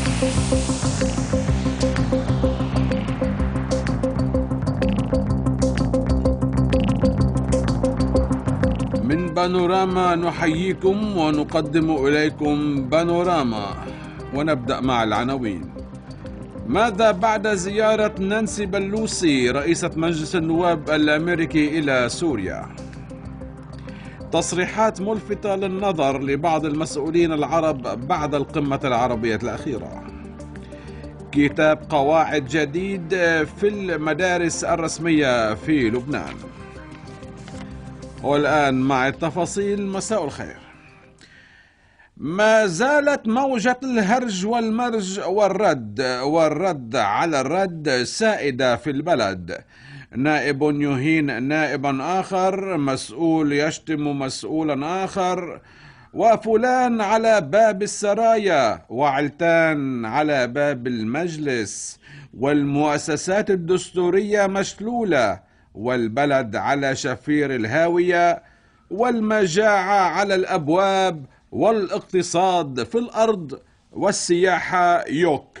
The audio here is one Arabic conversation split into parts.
من بانوراما نحييكم ونقدم اليكم بانوراما ونبدا مع العناوين ماذا بعد زياره نانسي بلوسي رئيسه مجلس النواب الامريكي الى سوريا تصريحات ملفتة للنظر لبعض المسؤولين العرب بعد القمة العربية الأخيرة كتاب قواعد جديد في المدارس الرسمية في لبنان والآن مع التفاصيل مساء الخير ما زالت موجة الهرج والمرج والرد والرد على الرد سائدة في البلد نائب يهين نائبا آخر مسؤول يشتم مسؤولا آخر وفلان على باب السرايا وعلتان على باب المجلس والمؤسسات الدستورية مشلولة والبلد على شفير الهاوية والمجاعة على الأبواب والاقتصاد في الأرض والسياحة يوك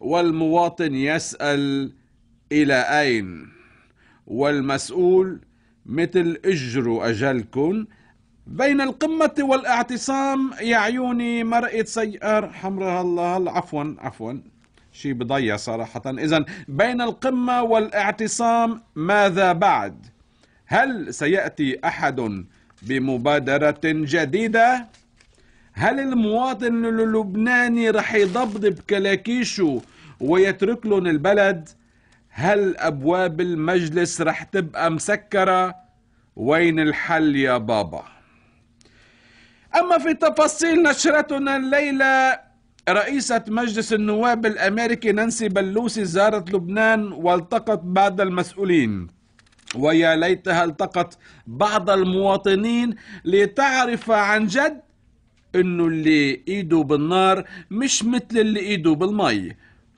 والمواطن يسأل إلى أين؟ والمسؤول مثل اجروا أجلكن بين القمة والاعتصام يا عيوني مرقت سيارة حمراء الله عفوا عفوا شيء بضيع صراحة إذا بين القمة والاعتصام ماذا بعد هل سيأتي أحد بمبادرة جديدة هل المواطن اللبناني رح يضبضب كلاكيشه ويترك لهم البلد هل أبواب المجلس رح تبقى مسكرة وين الحل يا بابا أما في تفاصيل نشرتنا الليلة رئيسة مجلس النواب الأمريكي نانسي بلوسي زارت لبنان والتقت بعض المسؤولين ويا ليتها التقت بعض المواطنين لتعرف عن جد انه اللي ايده بالنار مش مثل اللي ايده بالمي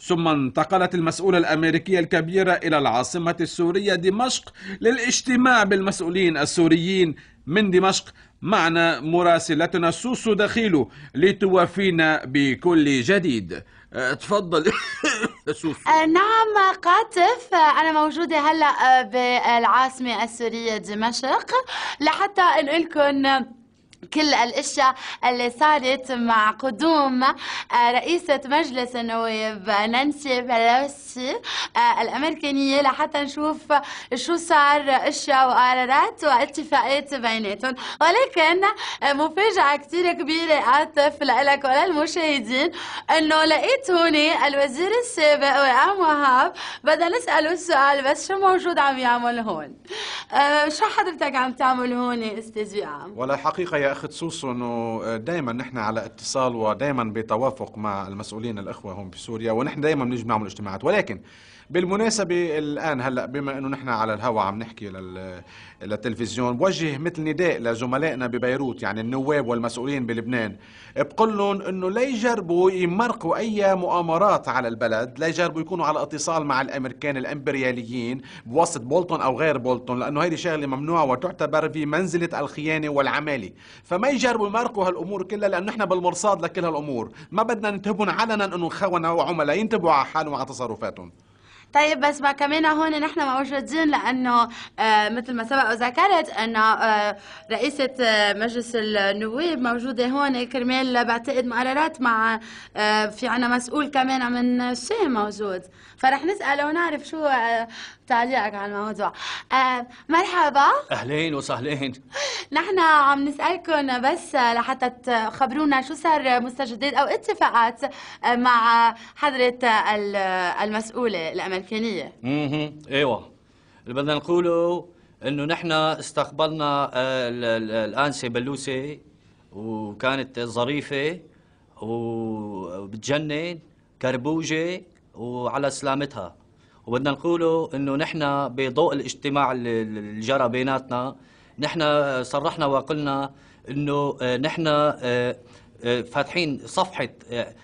ثم انتقلت المسؤولة الأمريكية الكبيرة إلى العاصمة السورية دمشق للاجتماع بالمسؤولين السوريين من دمشق معنا مراسلتنا سوسو دخيلو لتوافينا بكل جديد أه، تفضل سوسو أه، نعم قاتف أه، أنا موجودة هلأ بالعاصمة السورية دمشق لحتى أنقلكم كل الاشياء اللي صارت مع قدوم آه، رئيسة مجلس النواب آه، نانسي بلوسي آه، الامريكانية لحتى نشوف شو صار اشياء وقرارات واتفاقات بيناتهم ولكن مفاجأة كتير كبيرة عاطف لك وللمشاهدين انه لقيت هوني الوزير السابق وئام وهاب بدنا نسأله السؤال بس شو موجود عم يعمل هون شو حضرتك عم تعمل هون استاذ وئام؟ ولا حقيقة يا الاخ تسوس انه دائما نحن على اتصال ودائما بتوافق مع المسؤولين الاخوه هون بسوريا ونحن دائما بنيجي بنعمل اجتماعات ولكن بالمناسبة الآن هلأ بما أنه نحن على الهوا عم نحكي للتلفزيون وجه مثل نداء لزملائنا ببيروت يعني النواب والمسؤولين بلبنان بقول لهم أنه لا يجربوا يمرقوا أي مؤامرات على البلد لا يجربوا يكونوا على اتصال مع الأمريكان الإمبرياليين بواسطة بولتون أو غير بولتون لأنه هذه شغلة ممنوعة وتعتبر في منزلة الخيانة والعمالة فما يجربوا يمرقوا هالأمور كلها لأنه نحن بالمرصاد لكل هالأمور ما بدنا نتهمهم علنا أنه خونة وعملاء ينتبهوا على حالهم وعلى تصرفاتهم طيب بس ما كمان هون نحن موجودين لانه آه، مثل ما سبق وذكرت انه آه، رئيسه آه، مجلس النواب موجوده هون كرمال بعتقد مقررات مع في عنا مسؤول كمان من الشام موجود فرح نساله ونعرف شو تعليقك على الموضوع آه، مرحبا اهلين وسهلين نحن عم نسألكم بس لحتى تخبرونا شو صار مستجدات أو اتفاقات آه، مع حضرة المسؤولة الأمريكانية اها ايوه اللي بدنا نقوله انه نحن استقبلنا آه، الانسه بلوسه وكانت ظريفه وبتجنن كربوجه وعلى سلامتها وبدنا نقوله انه نحن بضوء الاجتماع اللي جرى بيناتنا نحن آه، صرحنا وقلنا انه آه، نحن آه، فاتحين صفحه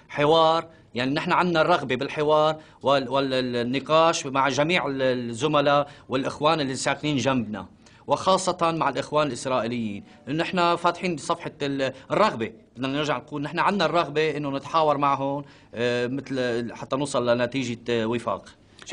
حوار يعني نحن عندنا الرغبه بالحوار والنقاش مع جميع الزملاء والاخوان اللي ساكنين جنبنا وخاصة مع الإخوان الإسرائيليين إنه نحن فاتحين صفحة الرغبة بدنا نرجع نقول نحن عندنا الرغبة إنه نتحاور معهم مثل حتى نوصل لنتيجة وفاق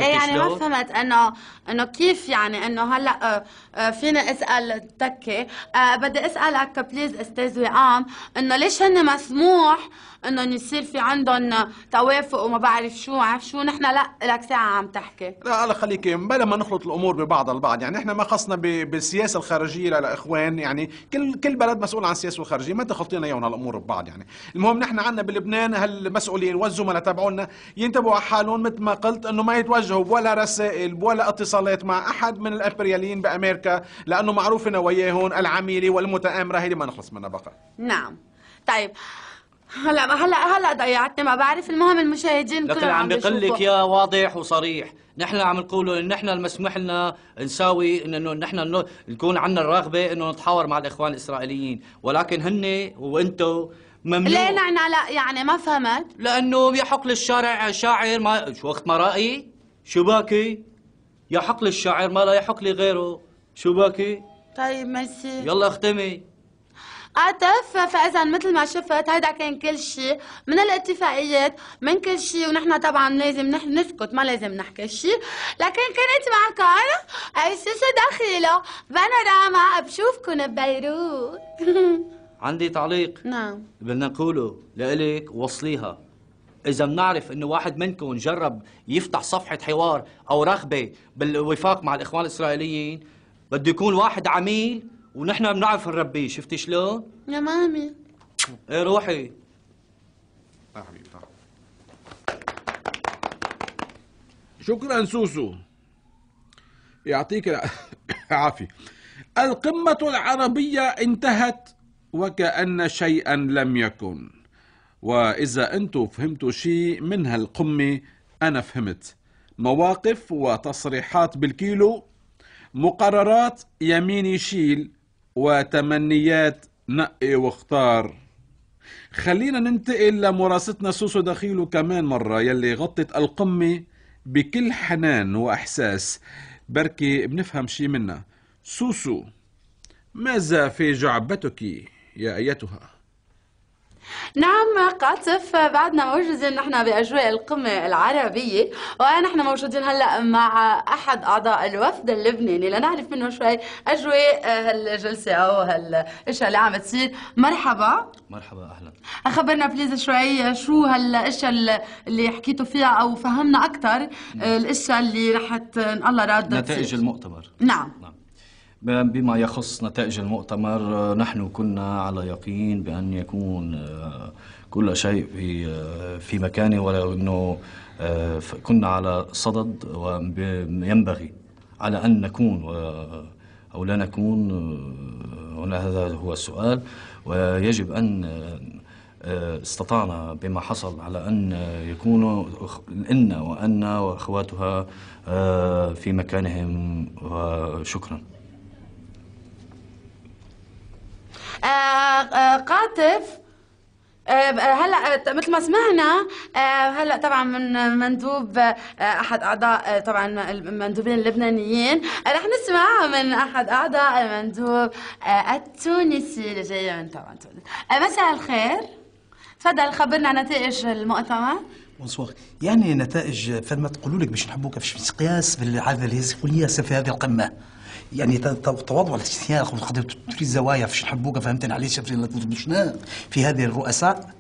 ايه يعني ما فهمت انه انه كيف يعني انه هلا آه، آه، فينا اسال تكي آه، بدي اسالك بليز استاذ وئام انه ليش هن مسموح انه يصير في عندهم توافق وما بعرف شو عارف شو نحن لا لك ساعه عم تحكي لا الله خليك بلا ما نخلط الامور ببعض البعض يعني احنا ما خصنا بالسياسه الخارجيه للاخوان يعني كل كل بلد مسؤول عن السياسه الخارجيه ما تخلطينا يونا الامور ببعض يعني المهم نحن عندنا بلبنان هالمسؤولين والزملاء تبعونا ينتبهوا على حالهم مثل ما قلت انه ما يتوجه توجهوا ولا رسائل ولا اتصالات مع احد من الامبرياليين بامريكا لانه معروف انه وياهم العميله والمتآمره هي ما نخلص منها بقى نعم طيب هلا هلا هلا ضيعتني ما بعرف المهم المشاهدين لكن عم بقول لك يا واضح وصريح نحن عم نقولوا ان نحن المسموح لنا نساوي انه نحن نكون عندنا الرغبه انه نتحاور مع الاخوان الاسرائيليين ولكن هن وانتم ممنوع ليه نحن لا يعني ما فهمت لانه بيحق للشارع شاعر ما شو وقت ما رأي شو باكي يا حق للشاعر ما لا يحق لغيره شو باكي طيب ميرسي يلا اختمي عاطف فاذا مثل ما شفت هيدا كان كل شيء من الاتفاقيات من كل شيء ونحن طبعا لازم نحن نسكت ما لازم نحكي شيء لكن كنت معكم انا عيسوسه دخيله بانوراما بشوفكم ببيروت عندي تعليق نعم بدنا نقوله لإلك وصليها إذا بنعرف إنه واحد منكم جرب يفتح صفحة حوار أو رغبة بالوفاق مع الإخوان الإسرائيليين بده يكون واحد عميل ونحن بنعرف نربيه شفتي شلون؟ يا مامي إيه روحي حبيبي شكرا سوسو يعطيك العافية القمة العربية انتهت وكأن شيئا لم يكن وإذا أنتوا فهمتوا شيء من هالقمة أنا فهمت مواقف وتصريحات بالكيلو مقررات يمين يشيل وتمنيات نقي واختار خلينا ننتقل لمراستنا سوسو دخيلو كمان مرة يلي غطت القمة بكل حنان وإحساس بركي بنفهم شي منها سوسو ماذا في جعبتك يا أيتها نعم قاطف بعدنا موجودين نحن باجواء القمه العربيه ونحن موجودين هلا مع احد اعضاء الوفد اللبناني لنعرف منه شوي اجواء آه، هالجلسه او هالاشياء اللي عم تصير مرحبا مرحبا اهلا خبرنا بليز شوي شو هالاشياء اللي حكيتوا فيها او فهمنا اكثر آه، الاشياء اللي رح ان الله راد نتائج المؤتمر نعم, نعم. بما يخص نتائج المؤتمر آه، نحن كنا على يقين بأن يكون آه، كل شيء في آه، في مكانه ولو أنه كنا على صدد وينبغي على أن نكون أو لا نكون هنا هذا هو السؤال ويجب أن استطعنا بما حصل على أن يكونوا إن وأن وأخواتها في مكانهم وشكراً آه، آه، قاطف آه، هلا مثل ما سمعنا هلا طبعا من مندوب احد اعضاء طبعا المندوبين اللبنانيين رح نسمع من احد اعضاء المندوب التونسي اللي جاي من طبعا تونس مساء الخير تفضل خبرنا عن نتائج المؤتمر بونسوار يعني نتائج فما تقولوا لك باش نحبوك في مقياس لي ياسر في هذه القمه يعني تواضع الاستثناء تري الزوايا فيش نحبوك فهمتني علاش في هذه الرؤساء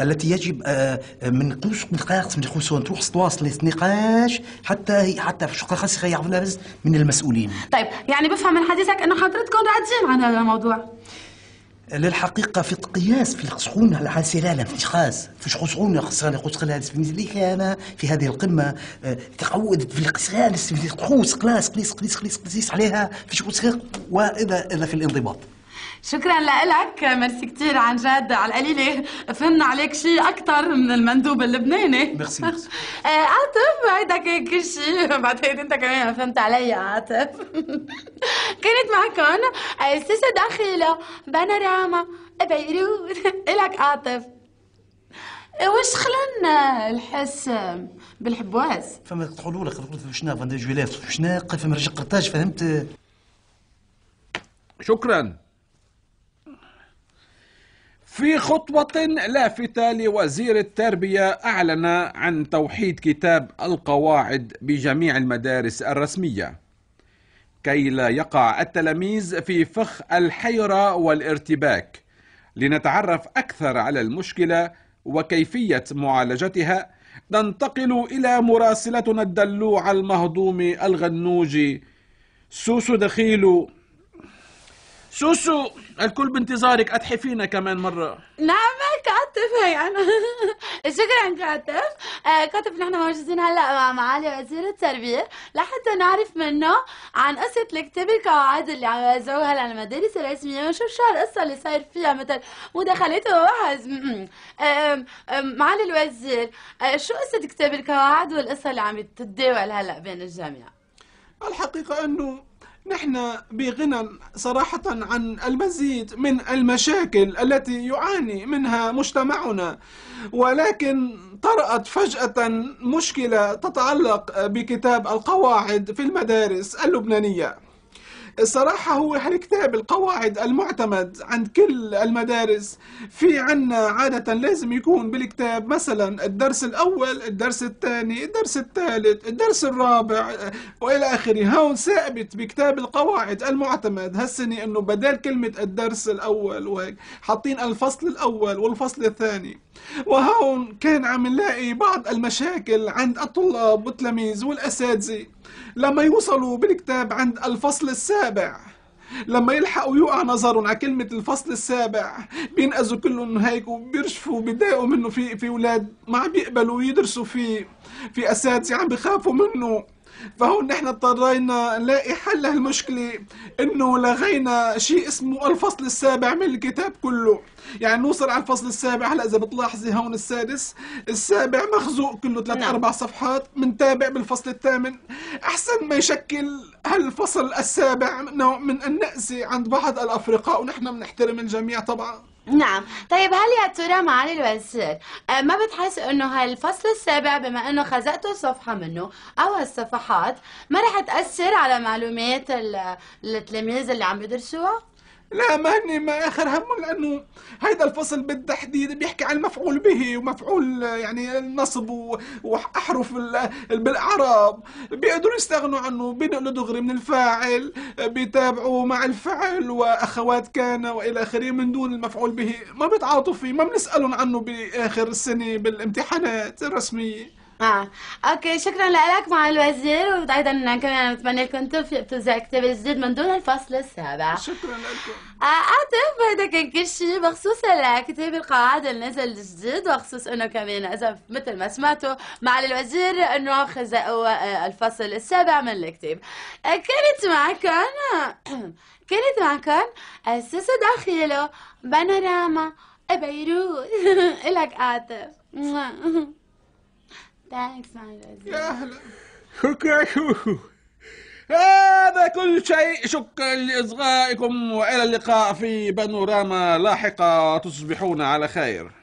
التي يجب آه، من قوس من قاقص من قوسون تروح تواصل النقاش حتى حتى في شقه خاصه يعرف من المسؤولين طيب يعني بفهم من حديثك انه حضرتكم راح عن هذا الموضوع للحقيقه في القياس في الخصخون على حاسلالا في خاص فيش خصخون قلت قوس بالنسبه لي انا في هذه القمه آه، تعودت في القسخان في قوس قلاس قليس قليس قليس قليس عليها في قوس واذا اذا في الانضباط شكرا لك ميرسي كثير عن جد على القليله فهمنا عليك شيء اكثر من المندوب اللبناني ميرسي ميرسي آه، عاطف هيدا كان كل شيء بعتقد انت كمان فهمت علي عاطف كانت معكم آه، السيسه داخله بانوراما بيروت الك عاطف آه، وش خلنا الحس بالحبواز فما تقولوا لك شنا فان جويلات جوليف شنا قف مرجع قرطاج فهمت شكرا في خطوة لافتة لوزير التربية أعلن عن توحيد كتاب القواعد بجميع المدارس الرسمية كي لا يقع التلاميذ في فخ الحيرة والارتباك لنتعرف أكثر على المشكلة وكيفية معالجتها ننتقل إلى مراسلتنا الدلوع المهضوم الغنوجي سوسو دخيلو سوسو الكل بانتظارك اتحفينا كمان مرة نعم كاتب هي انا شكرا كاتب آه كاتب نحن موجودين هلا مع معالي وزير التربية لحتى نعرف منه عن قصة الكتاب القواعد اللي عم يوزعوها هلا الرسمية ونشوف شو هالقصة اللي صاير فيها مثل مداخلات ووحز معالي الوزير آه شو قصة كتاب القواعد والقصة اللي عم تتداول هلا بين الجامعة الحقيقة انه نحن بغنى صراحة عن المزيد من المشاكل التي يعاني منها مجتمعنا ولكن طرأت فجأة مشكلة تتعلق بكتاب القواعد في المدارس اللبنانية الصراحة هو هالكتاب القواعد المعتمد عند كل المدارس في عنا عادة لازم يكون بالكتاب مثلا الدرس الأول الدرس الثاني الدرس الثالث الدرس الرابع وإلى آخره هون ثابت بكتاب القواعد المعتمد هالسنة أنه بدال كلمة الدرس الأول وهيك حاطين الفصل الأول والفصل الثاني وهون كان عم نلاقي بعض المشاكل عند الطلاب والتلاميذ والأساتذة لما يوصلوا بالكتاب عند الفصل السابع لما يلحقوا يوقع نظرهم على كلمة الفصل السابع بينقذوا كلهم هيك وبيرشفوا بيضايقوا منه في في أولاد ما عم بيقبلوا يدرسوا فيه في أساتذة عم بخافوا منه فهون نحن اضطرينا نلاقي حل لهالمشكلة انه لغينا شيء اسمه الفصل السابع من الكتاب كله يعني نوصل على الفصل السابع هلا اذا بتلاحظي هون السادس السابع مخزوق كله ثلاث نعم. اربع صفحات بنتابع بالفصل الثامن احسن ما يشكل هالفصل السابع نوع من النأسة عند بعض الافرقاء ونحن بنحترم الجميع طبعا نعم طيب هل يا ترى معالي الوزير آه، ما بتحس انه هالفصل السابع بما انه خزقتوا صفحة منه او هالصفحات ما رح تأثر على معلومات التلاميذ اللي عم يدرسوها؟ لا ماني ما اخر هم لانه هيدا الفصل بالتحديد بيحكي عن المفعول به ومفعول يعني النصب واحرف بالاعراب بيقدروا يستغنوا عنه بينقلوا دغري من الفاعل بيتابعوا مع الفعل واخوات كان والى اخره من دون المفعول به ما بيتعاطوا فيه ما بنسالهم عنه باخر السنه بالامتحانات الرسميه اه اوكي شكرا لك مع الوزير وايضا كمان بتمنى لكم توفيق بتوزيع الكتاب الجديد من دون الفصل السابع شكرا لكم آه اعتقد هذا كان كل شيء بخصوص الكتاب القواعد اللي نزل الجديد وخصوص انه كمان اذا مثل ما سمعتوا مع الوزير انه خزقوا آه، الفصل السابع من الكتاب آه، كانت معكم كانت معكم السوسة آه، داخله بانوراما بيروت الك عاطف Thanks, my يا هلا شكرا شوفوا هذا كل شيء شكرا لإصغائكم وإلى اللقاء في بانوراما لاحقة تصبحون على خير